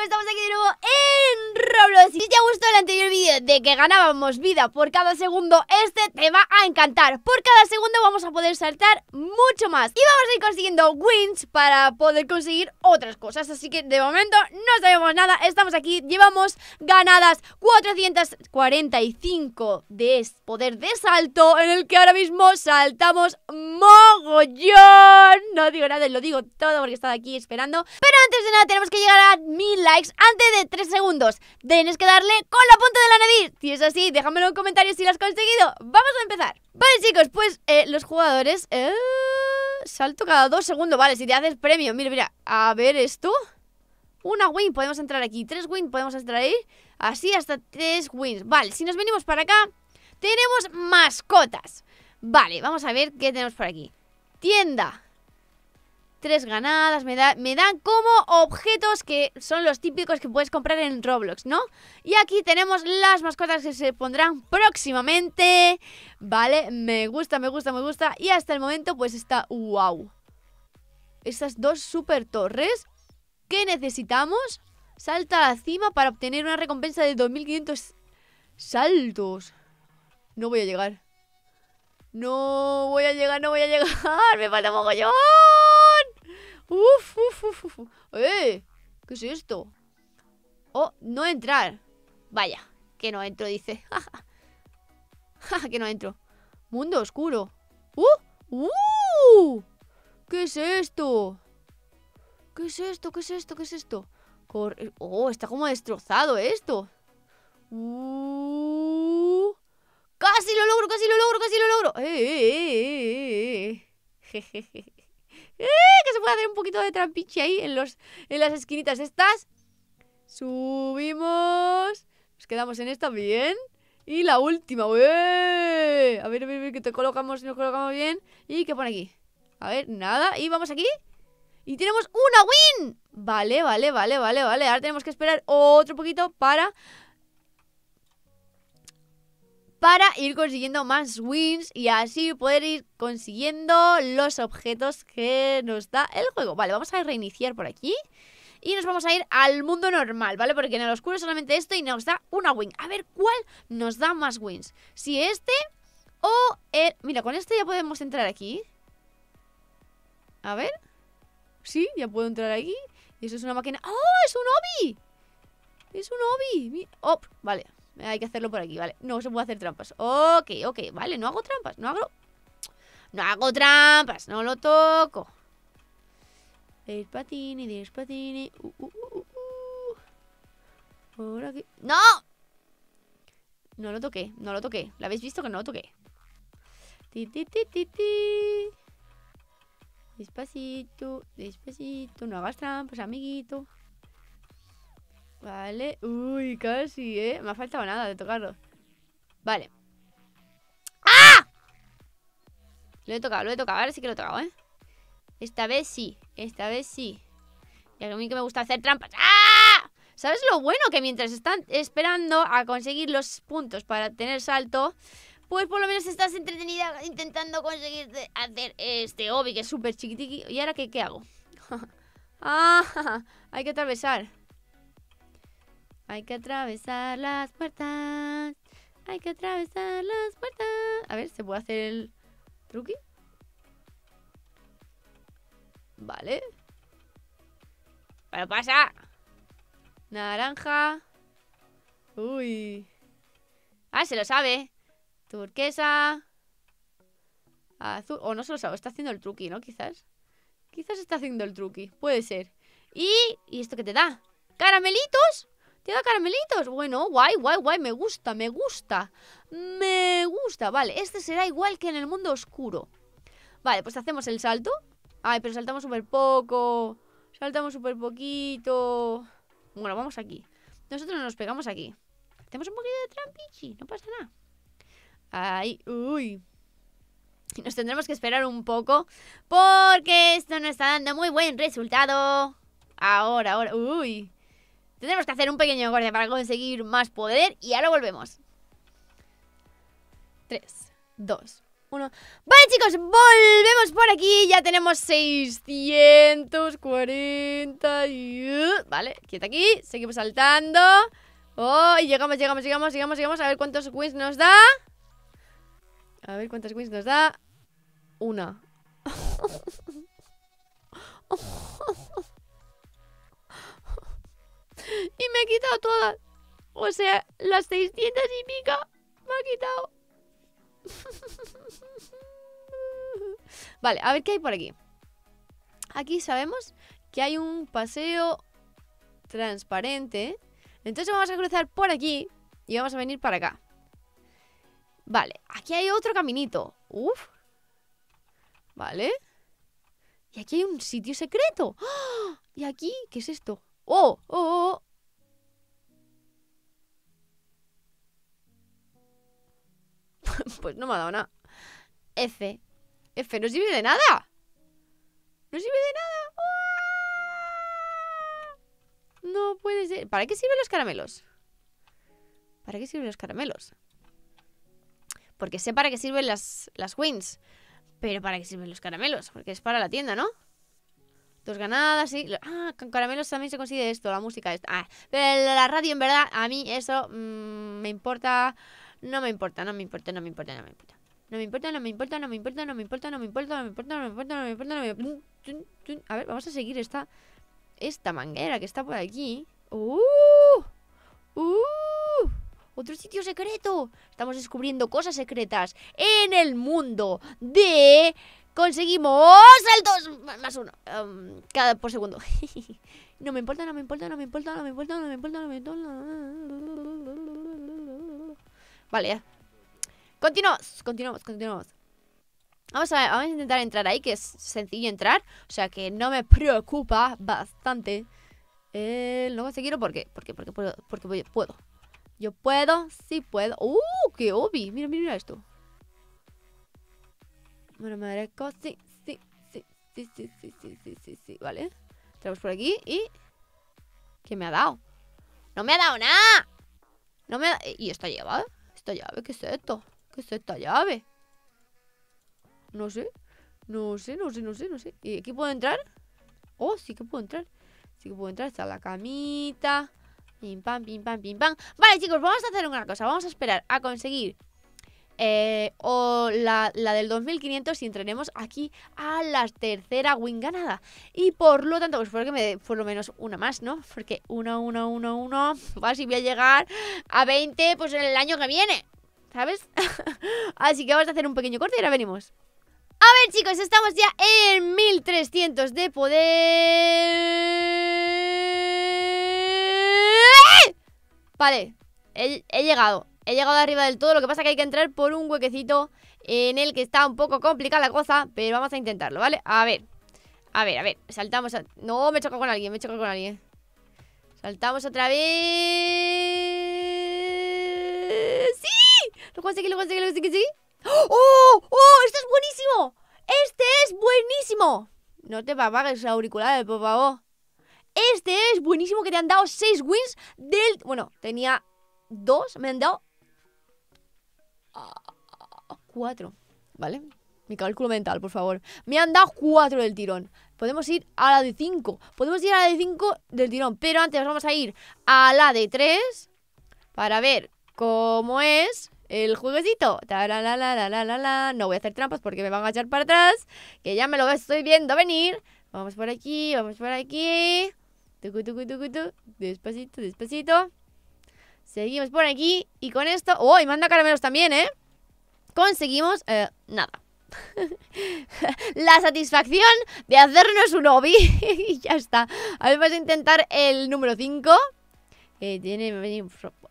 ましたえ si te ha gustado el anterior vídeo de que ganábamos vida por cada segundo, este te va a encantar. Por cada segundo vamos a poder saltar mucho más. Y vamos a ir consiguiendo wins para poder conseguir otras cosas. Así que de momento no sabemos nada. Estamos aquí, llevamos ganadas 445 de poder de salto en el que ahora mismo saltamos mogollón. No digo nada, lo digo todo porque estaba aquí esperando. Pero antes de nada tenemos que llegar a 1000 likes antes de 3 segundos. De tienes que darle con la punta de la nariz. Si es así, déjamelo en comentarios si lo has conseguido. Vamos a empezar. Vale, chicos, pues eh, los jugadores... Eh, salto cada dos segundos. Vale, si te haces premio. Mira, mira. A ver esto. Una win podemos entrar aquí. Tres win podemos entrar ahí. Así hasta tres wins. Vale, si nos venimos para acá, tenemos mascotas. Vale, vamos a ver qué tenemos por aquí. Tienda tres ganadas, me, dan como objetos que son los típicos que puedes comprar en Roblox, ¿no? Y aquí tenemos las mascotas que se pondrán próximamente, ¿vale? Me gusta, me gusta, me gusta. Y hasta el momento pues está wow. Estas dos super torres que necesitamos. Salta a la cima para obtener una recompensa de 2500 saltos. No voy a llegar. No voy a llegar, no voy a llegar. Me falta mogollón. Uf, uf, uf, uf. ¡Eh! ¿Qué es esto? Oh, no entrar. Vaya, que no entro, dice. ja! ¡Ja, que no entro. Mundo oscuro. Uh, ¡Uh! ¿Qué es esto? ¿Qué es esto? ¿Qué es esto? ¿Qué es esto? Oh, está como destrozado esto. Uh. Casi lo logro, casi lo logro, casi lo logro. ¡Eh, eh, eh, eh! eh, eh, eh. ¡Eh! Que se puede hacer un poquito de trampiche ahí en, los, en las esquinitas estas. Subimos. Nos quedamos en esta bien. Y la última, ¡eh! A ver, a ver, a ver, que te colocamos, nos colocamos bien. ¿Y qué pone aquí? A ver, nada. Y vamos aquí. Y tenemos una win. Vale, vale, vale, vale, vale. Ahora tenemos que esperar otro poquito para para ir consiguiendo más wins y así poder ir consiguiendo los objetos que nos da el juego. Vale, vamos a reiniciar por aquí. Y nos vamos a ir al mundo normal, ¿vale? Porque en el oscuro solamente esto y nos da una win. A ver cuál nos da más wins. Si este o el... Mira, con este ya podemos entrar aquí. A ver. Sí, ya puedo entrar aquí. Y eso es una máquina... ¡Oh, es un obi! Es un obi. Oh, vale hay que hacerlo por aquí, vale. No se puede hacer trampas. Ok, ok, vale, no hago trampas, no hago... No hago trampas, no lo toco. Despatini, despatini. Uh uh, uh, uh, uh, Por aquí. ¡No! No lo toqué, no lo toqué. ¿La habéis visto que no lo toqué? Ti, ti, ti, ti, ti. Despacito, despacito. No hagas trampas, amiguito. Vale. Uy, casi, ¿eh? Me ha faltado nada de tocarlo. Vale. ¡Ah! Lo he tocado, lo he tocado. Ahora sí que lo he tocado, ¿eh? Esta vez sí. Esta vez sí. Y a mí que me gusta hacer trampas. ¡Ah! ¿Sabes lo bueno? Que mientras están esperando a conseguir los puntos para tener salto, pues por lo menos estás entretenida intentando conseguir hacer este hobby que es súper chiquitiqui. ¿Y ahora qué, qué hago? ah, hay que atravesar. Hay que atravesar las puertas. Hay que atravesar las puertas. A ver, ¿se puede hacer el truqui? Vale. Pero pasa. Naranja. Uy. Ah, se lo sabe. Turquesa. Azul. O oh, no se lo sabe. Está haciendo el truqui, ¿no? Quizás. Quizás está haciendo el truqui. Puede ser. Y... ¿Y esto qué te da? ¡Caramelitos! ¿Te caramelitos? Bueno, guay, guay, guay, me gusta, me gusta. Me gusta, vale, este será igual que en el mundo oscuro. Vale, pues hacemos el salto. Ay, pero saltamos súper poco. Saltamos súper poquito. Bueno, vamos aquí. Nosotros nos pegamos aquí. Hacemos un poquito de trampichi, no pasa nada. Ay, uy. Nos tendremos que esperar un poco porque esto no está dando muy buen resultado. Ahora, ahora, uy. Tenemos que hacer un pequeño guardia para conseguir más poder y ahora volvemos. 3, 2, uno. Vale, chicos, volvemos por aquí. Ya tenemos 640. Vale, quieta aquí. Seguimos saltando. Oh, y llegamos, llegamos, llegamos, llegamos, llegamos. A ver cuántos wins nos da. A ver cuántos wins nos da. Una. Y me he quitado todas. O sea, las 600 y pica me ha quitado. vale, a ver qué hay por aquí. Aquí sabemos que hay un paseo transparente. Entonces vamos a cruzar por aquí y vamos a venir para acá. Vale, aquí hay otro caminito. Uf. Vale. Y aquí hay un sitio secreto. ¡Ah! ¿Y aquí? ¿Qué es esto? ¡Oh! ¡Oh! oh, oh! pues no me ha dado nada. F. F, no sirve de nada. No sirve de nada. ¡Oh! No puede ser. ¿Para qué sirven los caramelos? ¿Para qué sirven los caramelos? Porque sé para qué sirven las, las wins. Pero ¿para qué sirven los caramelos? Porque es para la tienda, ¿no? Dos ganadas, y... Ah, con caramelos también se consigue esto, la música. Esta. Ah, pero la radio, en verdad, a mí eso me importa. No me importa, no me importa, no me importa, no me importa. No me importa, no me importa, no me importa, no me importa, no me importa, no me importa, no me importa, no me importa, no me importa. A ver, vamos a seguir esta. Esta manguera que está por aquí. ¡Uh! ¡Uh! ¡Otro sitio secreto! Estamos descubriendo cosas secretas en el mundo de Conseguimos saltos más uno em, cada por segundo. no me importa, no me importa, no me importa, no me importa, no me importa, no me importa. Vale, ya. Continuamos, continuamos, continuamos. Vamos a, vamos a intentar entrar ahí, que es sencillo entrar. O sea que no me preocupa bastante. Eh, no conseguirlo porque, porque, porque, porque, porque puedo. Yo puedo, sí puedo. ¡Uh! ¡Qué obvio, mira, mira esto. Me daré Sí, sí, sí, sí, sí, sí, sí, sí, sí, sí. Vale. Entramos por aquí y... ¿Qué me ha dado? ¡No me ha dado nada! No me ha... ¿Y esta llave? ¿Esta llave? ¿Qué es esto? ¿Qué es esta llave? No sé. No sé, no sé, no sé, no sé. ¿Y aquí puedo entrar? Oh, sí que puedo entrar. Sí que puedo entrar. Está la camita. Pim, pam, pim, pam, pim, pam. Vale, chicos, vamos a hacer una cosa. Vamos a esperar a conseguir eh, o la, del 2500 si entraremos aquí a la tercera winganada ganada. Y por lo tanto, pues espero que me dé por lo menos una más, ¿no? Porque una, una, una 1, si voy a llegar a 20, pues en el año que viene, ¿sabes? Así que vamos a hacer un pequeño corte y ahora venimos. A ver, chicos, estamos ya en 1300 de poder. ¡Eh! Vale, he llegado. He llegado arriba del todo, lo que pasa es que hay que entrar por un huequecito en el que está un poco complicada la cosa, pero vamos a intentarlo, ¿vale? A ver, a ver, a ver, saltamos... A... No, me choco con alguien, me choco con alguien. Saltamos otra vez... ¡Sí! Lo conseguí, lo conseguí, lo conseguí, sí. ¡Oh! ¡Oh! ¡Esto es buenísimo! ¡Este es buenísimo! No te apagues los auriculares, por favor. Este es buenísimo que te han dado 6 wins del... Bueno, tenía 2, me han dado 4, ¿vale? Mi cálculo mental, por favor. Me han dado cuatro del tirón. Podemos ir a la de 5. Podemos ir a la de 5 del tirón. Pero antes vamos a ir a la de 3 para ver cómo es el jueguecito. No voy a hacer trampas porque me van a echar para atrás. Que ya me lo estoy viendo venir. Vamos por aquí, vamos por aquí. Despacito, despacito. Seguimos por aquí. Y con esto... ¡Uy! manda caramelos también, ¿eh? Conseguimos... Eh, nada. la satisfacción de hacernos un hobby. y ya está. A ver, vamos a intentar el número 5. tiene...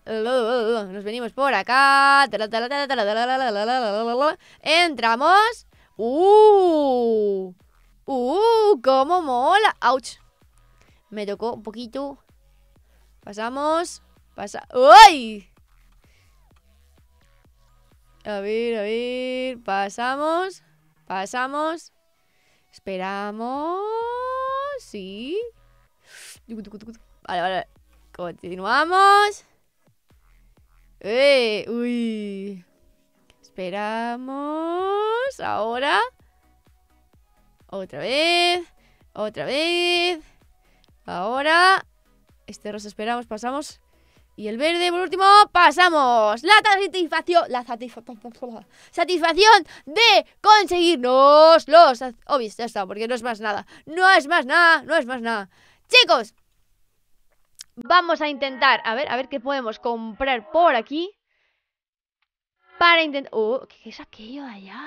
Nos venimos por acá. Entramos. ¡Uh! ¡Uh! ¡Cómo mola! ¡Auch! Me tocó un poquito. Pasamos. Pasa. ¡Uy! A ver, a ver. Pasamos. Pasamos. Esperamos. Sí. Vale, vale. Continuamos. Eh, uy. Esperamos. Ahora. Otra vez. Otra vez. Ahora. Este rosa esperamos. Pasamos. Y el verde, por último, pasamos. La satisfacción. La satisfacción. de conseguirnos los obis. Oh, ya está, porque no es más nada. No es más nada, no es más nada. Chicos, vamos a intentar. A ver, a ver qué podemos comprar por aquí. Para intentar. Oh, ¿qué es aquello de allá?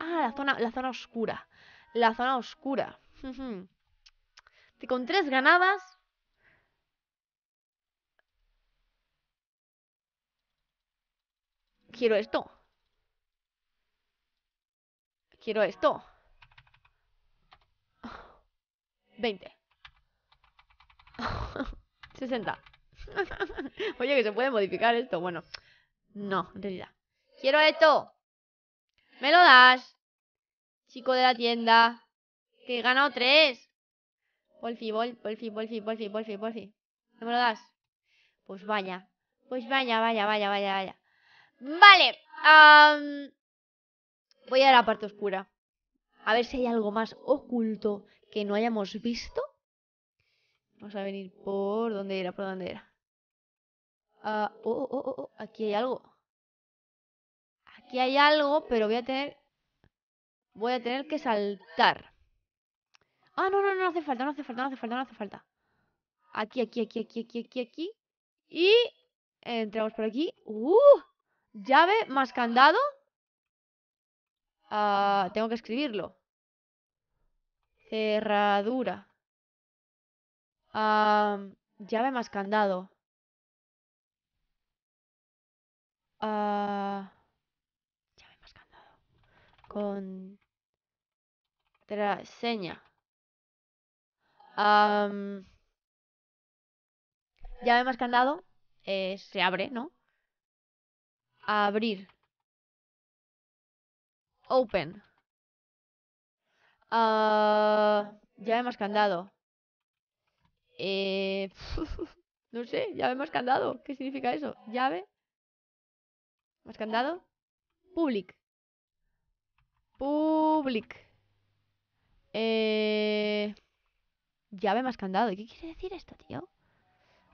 Ah, la zona, la zona oscura. La zona oscura. Con tres ganadas Quiero esto. Quiero esto. 20. 60. Oye, que se puede modificar esto. Bueno, no, en realidad. Quiero esto. ¿Me lo das? Chico de la tienda. Que he ganado 3. Polfi, por polfi, por polfi, por ¿No me lo das? Pues vaya. Pues vaya, vaya, vaya, vaya, vaya. Vale. voy a la parte oscura. A ver si hay algo más oculto que no hayamos visto. Vamos a venir por... donde era? ¿Por donde era? Ah, oh, oh, oh, oh, aquí hay algo. Aquí hay algo, pero voy a tener... Voy a tener que saltar. Ah, no, no, no, no hace falta, no hace falta, no hace falta, no hace falta. Aquí, aquí, aquí, aquí, aquí, aquí, aquí. Y entramos por aquí. ¡Uh! Llave más candado. Ah, tengo que escribirlo. Cerradura. llave más candado. Ah, llave más candado. Con... Contraseña. llave más candado. Eh, se abre, ¿no? abrir. Open. ah llave más candado. Eh, no sé, llave más candado. ¿Qué significa eso? Llave más candado. Public. Public. Eh, llave más candado. ¿Qué quiere decir esto, tío?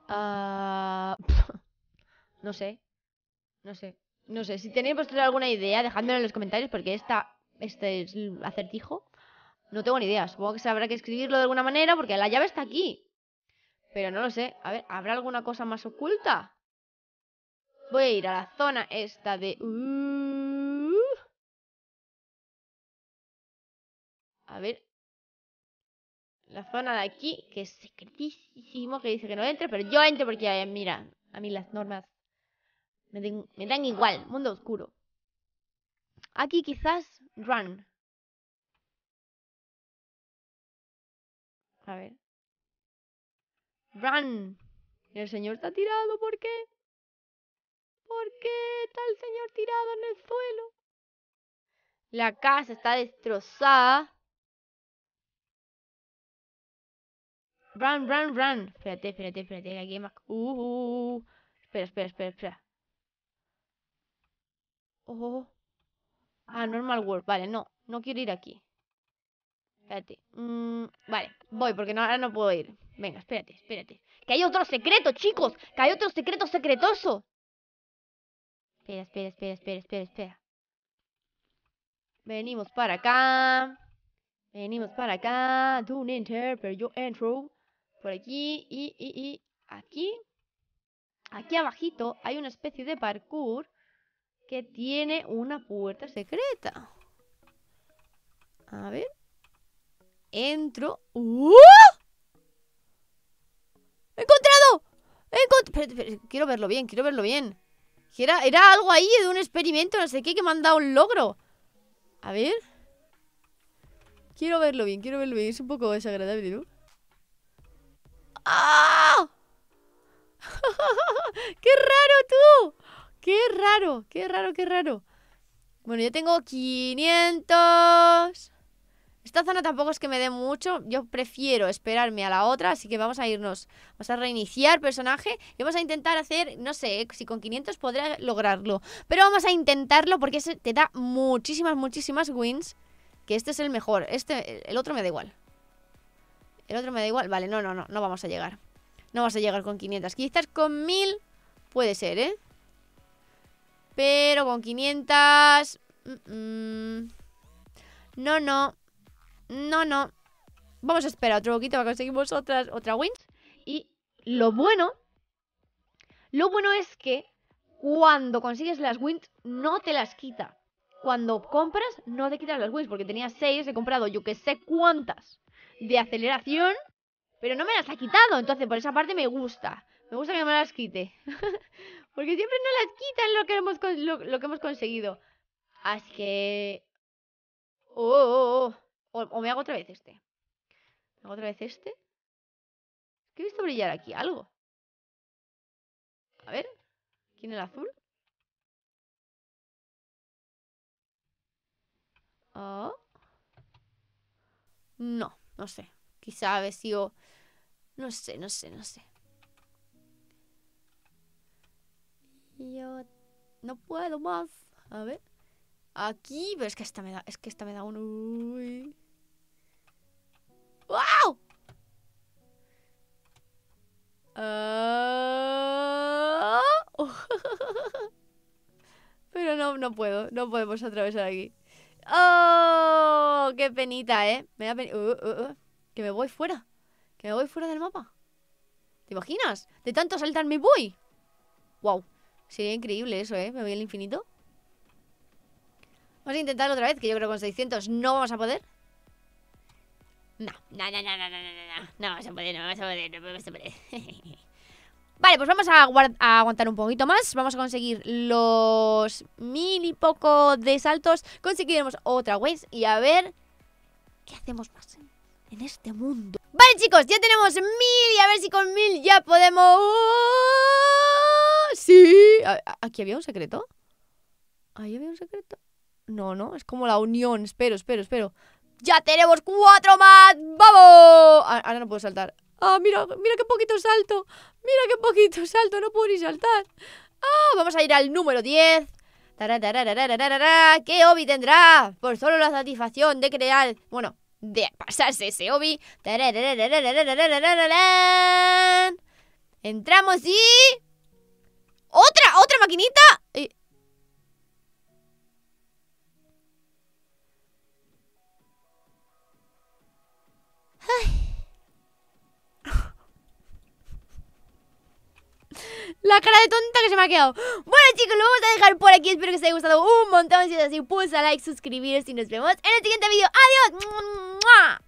ah no sé. No sé. No sé, si tenéis alguna idea, dejadmelo en los comentarios porque esta, este es el acertijo. No tengo ni idea. Supongo que habrá que escribirlo de alguna manera porque la llave está aquí. Pero no lo sé. A ver, ¿habrá alguna cosa más oculta? Voy a ir a la zona esta de... Uh, a ver. La zona de aquí, que es secretísimo, que dice que no entre, pero yo entro porque, mira, a mí las normas me, dan igual, mundo oscuro. Aquí quizás run. A ver. Run. el señor está tirado, ¿por qué? ¿Por qué está el señor tirado en el suelo? La casa está destrozada. Run, run, run. Espérate, espérate, espérate. Aquí hay más. Uh, uh, uh, espera, espera, espera, espera. Oh. Ah, normal world. Vale, no. No quiero ir aquí. Espérate. Mm, vale, voy porque ahora no puedo ir. Venga, espérate, espérate. Que hay otro secreto, chicos. Que hay otro secreto secretoso. Espera, espera, espera, espera, espera, espera. Venimos para acá. Venimos para acá. Don't enter, pero yo entro. Por aquí y, y, y aquí. Aquí abajito hay una especie de parkour que tiene una puerta secreta. A ver. Entro. ¡Uh! ¡He encontrado! quiero verlo bien, quiero verlo bien. Era, era algo ahí de un experimento, no sé qué, que me han dado un logro. A ver. Quiero verlo bien, quiero verlo bien. Es un poco desagradable, ¿no? ¡Ah! ¡Qué raro tú! Qué raro, qué raro, qué raro. Bueno, yo tengo 500. Esta zona tampoco es que me dé mucho. Yo prefiero esperarme a la otra, así que vamos a irnos. Vamos a reiniciar personaje y vamos a intentar hacer, no sé, si con 500 podré lograrlo. Pero vamos a intentarlo porque te da muchísimas, muchísimas wins. Que este es el mejor. Este, el otro me da igual. El otro me da igual. Vale, no, no, no, no vamos a llegar. No vamos a llegar con 500. Quizás con 1000 puede ser, ¿eh? Pero con 500... Mm, mm. no, no. No, no. Vamos a esperar otro poquito para conseguimos otras, otra wins. Y lo bueno... Lo bueno es que cuando consigues las wins no te las quita. Cuando compras no te quitas las wins porque tenía 6, he comprado yo que sé cuántas de aceleración, pero no me las ha quitado. Entonces por esa parte me gusta. Me gusta que me las quite. Porque siempre no las quitan lo que hemos, lo, que hemos conseguido. Así que... Oh, oh, oh, oh O, me hago otra vez este. Me hago otra vez este. ¿Qué he visto brillar aquí? Algo. A ver. ¿Quién el azul? Oh. No, no sé. Quizá a ver No sé, no sé, no sé. yo no puedo más. A ver. Aquí, pero es que esta me da, es que esta me da un uy. ¡Wow! Ah. pero no, no puedo, no podemos atravesar aquí. ¡Oh! ¡Qué penita, eh! Me da uh, uh, uh. Que me voy fuera. Que me voy fuera del mapa. ¿Te imaginas? De tanto saltar me voy. ¡Wow! Sería increíble eso, ¿eh? Me voy al infinito. Vamos a intentar otra vez, que yo creo que con 600 no vamos a poder. No, no, no, no, no, no, no, no. No vamos a poder, no vamos a poder, no vamos a poder. vale, pues vamos a, aguantar un poquito más. Vamos a conseguir los mil y poco de saltos. Conseguiremos otra wave y a ver qué hacemos más en este mundo. Vale, chicos, ya tenemos mil y a ver si con mil ya podemos sí! ¿Aquí había un secreto? ¿Ahí había un secreto? No, no, es como la unión. Espero, espero, espero. ¡Ya tenemos cuatro más! ¡Vamos! Ahora no puedo saltar. ¡Ah, mira, mira qué poquito salto! ¡Mira qué poquito salto! No puedo ni saltar. ¡Ah! Vamos a ir al número 10. ¿Qué obi tendrá? Por solo la satisfacción de crear. Bueno, de pasarse ese obi. Entramos y. ¿Otra? ¿Otra maquinita? La cara de tonta que se me ha quedado. Bueno chicos, lo vamos a dejar por aquí. Espero que os haya gustado un montón. Si es así, pulsa like, suscribiros y nos vemos en el siguiente vídeo. ¡Adiós!